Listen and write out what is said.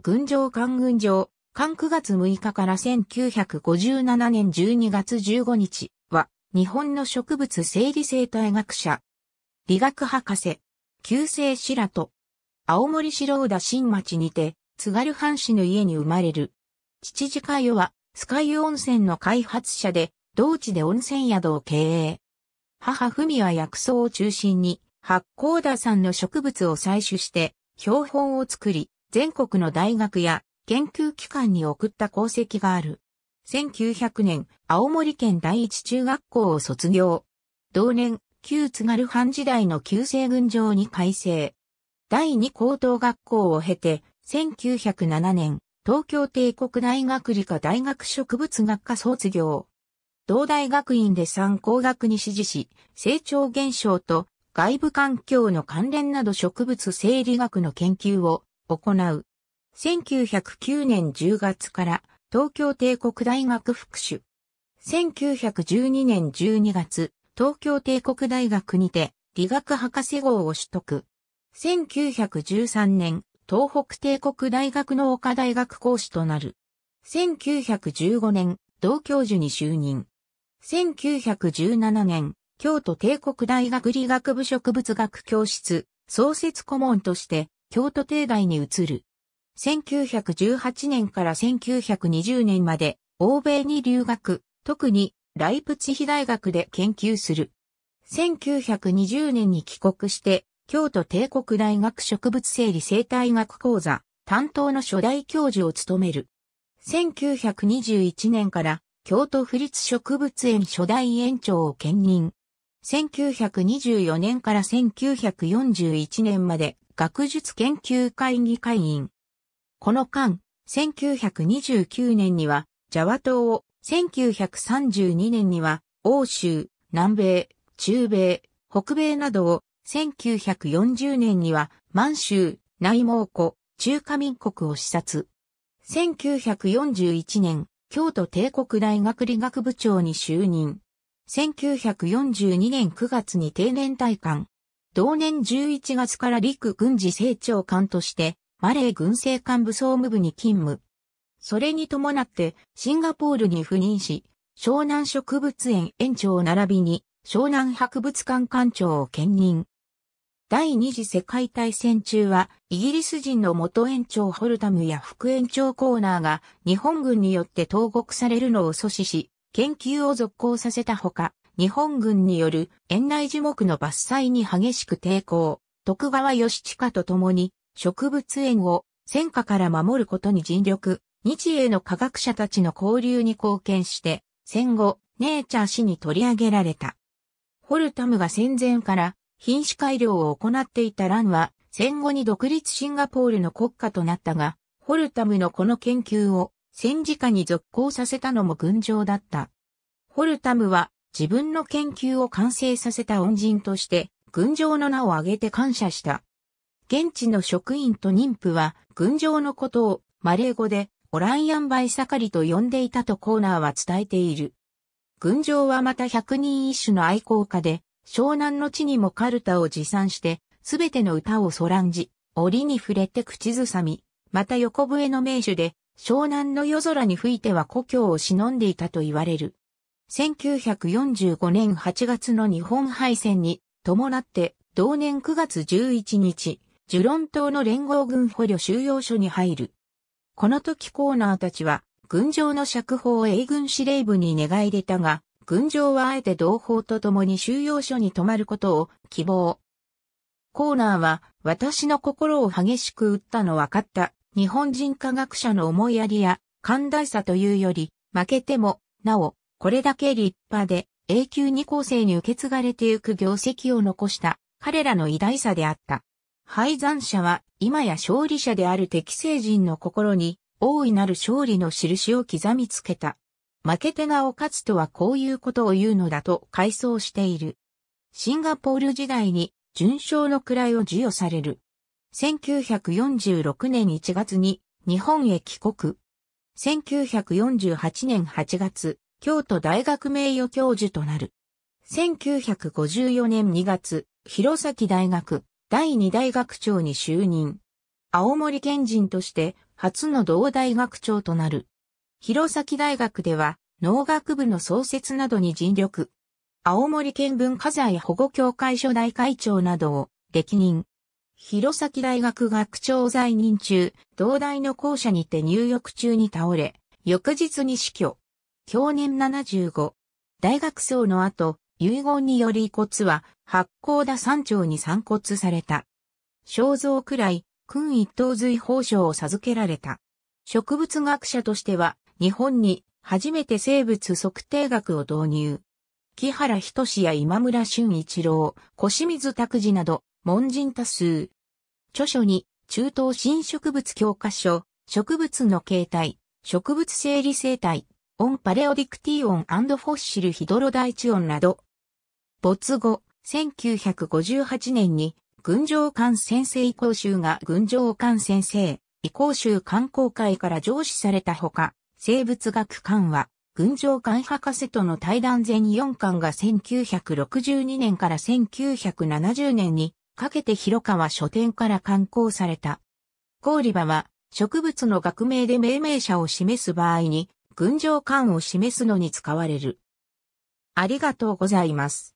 軍上官軍上、官9月6日から1957年12月15日は、日本の植物生理生態学者、理学博士、旧姓白戸、青森白小田新町にて、津軽藩士の家に生まれる。父次会は、スカイ温泉の開発者で、同地で温泉宿を経営。母文は薬草を中心に、八甲田山の植物を採取して、標本を作り、全国の大学や研究機関に送った功績がある。1900年、青森県第一中学校を卒業。同年、旧津軽藩時代の旧西軍場に改正。第二高等学校を経て、1907年、東京帝国大学理科大学植物学科卒業。同大学院で参工学に支持し、成長現象と外部環境の関連など植物生理学の研究を行う。1909年10月から東京帝国大学副主。1912年12月、東京帝国大学にて理学博士号を取得。1913年、東北帝国大学の岡大学講師となる。1915年、同教授に就任。1917年、京都帝国大学理学部植物学教室、創設顧問として京都帝大に移る。1918年から1920年まで欧米に留学、特にライプチヒ大学で研究する。1920年に帰国して、京都帝国大学植物生理生態学講座担当の初代教授を務める。1921年から京都府立植物園初代園長を兼任。1924年から1941年まで学術研究会議会員。この間、1929年には、ジャワ島を、1932年には、欧州、南米、中米、北米などを、1940年には、満州、内蒙古、中華民国を視察。1941年、京都帝国大学理学部長に就任。1942年9月に定年退官。同年11月から陸軍事政長官として、マレー軍政幹部総務部に勤務。それに伴って、シンガポールに赴任し、湘南植物園園長並びに、湘南博物館館長を兼任。第二次世界大戦中は、イギリス人の元園長ホルタムや副園長コーナーが日本軍によって投獄されるのを阻止し、研究を続行させたほか、日本軍による園内樹木の伐採に激しく抵抗、徳川義親と共に植物園を戦火から守ることに尽力、日英の科学者たちの交流に貢献して、戦後、ネイチャー氏に取り上げられた。ホルタムが戦前から品種改良を行っていたランは、戦後に独立シンガポールの国家となったが、ホルタムのこの研究を戦時下に続行させたのも群情だった。ホルタムは自分の研究を完成させた恩人として、群青の名を挙げて感謝した。現地の職員と妊婦は、群青のことを、マレー語で、オランヤンバイサカリと呼んでいたとコーナーは伝えている。群青はまた百人一首の愛好家で、湘南の地にもカルタを持参して、すべての歌をそらんじ、折に触れて口ずさみ、また横笛の名手で、湘南の夜空に吹いては故郷を忍んでいたと言われる。1945年8月の日本敗戦に伴って同年9月11日、ジュロン島の連合軍捕虜収容所に入る。この時コーナーたちは軍場の釈放を英軍司令部に願い出たが、軍場はあえて同胞と共に収容所に泊まることを希望。コーナーは私の心を激しく打ったの分かった。日本人科学者の思いやりや寛大さというより、負けても、なお、これだけ立派で永久に後世に受け継がれてゆく業績を残した彼らの偉大さであった。敗残者は今や勝利者である敵聖人の心に大いなる勝利の印を刻みつけた。負け手がを勝つとはこういうことを言うのだと回想している。シンガポール時代に順賞の位を授与される。1946年1月に日本へ帰国。1948年8月、京都大学名誉教授となる。1954年2月、弘前大学第2大学長に就任。青森県人として初の同大学長となる。弘前大学では農学部の創設などに尽力。青森県文化財保護協会初代会長などを歴任。弘前大学学長在任中、同大の校舎にて入浴中に倒れ、翌日に死去。享年75。大学葬の後、遺言により遺骨は八甲田山頂に散骨された。肖像くらい、君一等随法賞を授けられた。植物学者としては、日本に初めて生物測定学を導入。木原仁や今村俊一郎、小清水拓司など、門人多数。著書に、中東新植物教科書、植物の形態、植物生理生態オンパレオディクティオンフォッシルヒドロダイチオンなど。没後、1958年に、群青館先生移行集が群青館先生、移行集観光会から上司されたほか、生物学館は、群青館博士との対談全4巻が1962年から1970年に、かけて広川書店から刊行された。コーリバは、植物の学名で命名者を示す場合に、群情感を示すのに使われる。ありがとうございます。